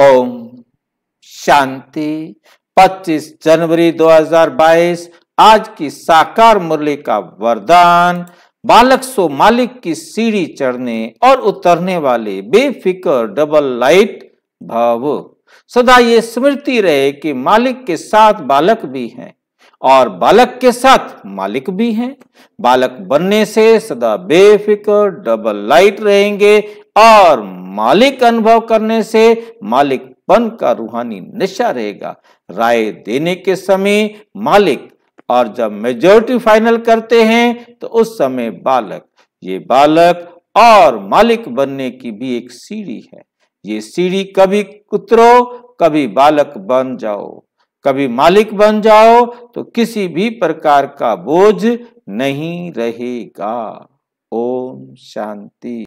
ओम शांति 25 जनवरी 2022 आज की साकार मुरली का वरदान बालक सो मालिक की सीढ़ी चढ़ने और उतरने वाले बेफिकर डबल लाइट भाव सदा ये स्मृति रहे कि मालिक के साथ बालक भी हैं और बालक के साथ मालिक भी हैं बालक बनने से सदा बेफिकर डबल लाइट रहेंगे और मालिक अनुभव करने से मालिकपन का रूहानी नशा रहेगा राय देने के समय मालिक और जब मेजोरिटी फाइनल करते हैं तो उस समय बालक ये बालक और मालिक बनने की भी एक सीढ़ी है ये सीढ़ी कभी उतरो कभी बालक बन जाओ कभी मालिक बन जाओ तो किसी भी प्रकार का बोझ नहीं रहेगा ओम शांति